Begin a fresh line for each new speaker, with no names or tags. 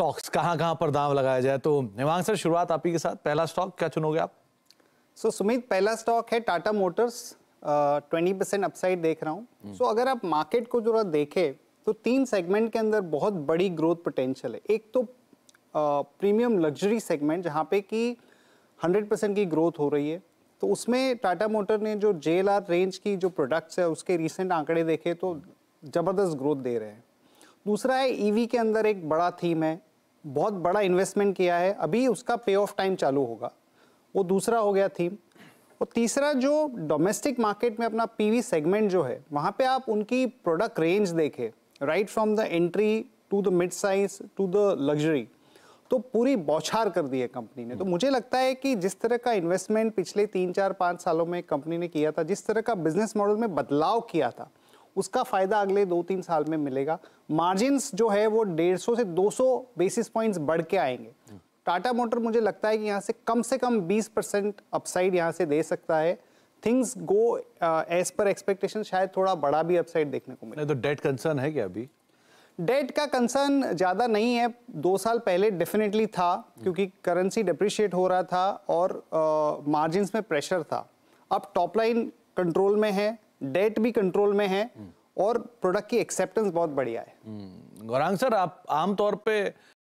Stocks कहाँ कहाँ पर दाम लगाया जाए तो हिमांग सर शुरुआत आप ही के साथ पहला स्टॉक क्या चुनोगे आप
सो so, सुमित पहला स्टॉक है Tata Motors twenty percent upside देख रहा हूँ सो हम्म। so, अगर आप मार्केट को जरा देखें तो तीन सेगमेंट के अंदर बहुत बड़ी ग्रोथ पोटेंशियल है एक तो प्रीमियम लग्जरी सेगमेंट जहाँ पे कि 100 परसेंट की ग्रोथ हो रही है तो उसमें टाटा मोटर ने जो जे रेंज की जो प्रोडक्ट्स है उसके रिसेंट आंकड़े देखे तो ज़बरदस्त ग्रोथ दे रहे हैं दूसरा है ईवी e के अंदर एक बड़ा थीम है बहुत बड़ा इन्वेस्टमेंट किया है अभी उसका पे ऑफ टाइम चालू होगा वो दूसरा हो गया थीम और तीसरा जो डोमेस्टिक मार्केट में अपना पीवी सेगमेंट जो है वहाँ पे आप उनकी प्रोडक्ट रेंज देखें right from the entry to the mid size to the luxury तो पूरी बौछार कर दी है कंपनी ने तो मुझे लगता है कि जिस तरह का इन्वेस्टमेंट पिछले तीन चार पाँच सालों में कंपनी ने किया था जिस तरह का बिजनेस मॉडल में बदलाव किया था उसका फ़ायदा अगले दो तीन साल में मिलेगा मार्जिन्स जो है वो सौ से सौ बेसिस पॉइंट्स बढ़ के आएंगे टाटा मोटर मुझे लगता है कि यहाँ से कम से कम 20 परसेंट अपसाइड यहाँ से दे सकता है things go as per expectation शायद थोड़ा बड़ा भी अपसाइड देखने को मिले
तो डेट कंसर्न है क्या अभी
डेट का कंसर्न ज़्यादा नहीं है दो साल पहले डेफिनेटली था क्योंकि करेंसी डिप्रिशिएट हो रहा था और मार्जिन uh, में प्रेशर था अब टॉप लाइन कंट्रोल में है डेट भी कंट्रोल में है और प्रोडक्ट की एक्सेप्टेंस बहुत बढ़िया है
हम्म, गौरांग
सर आप आमतौर पे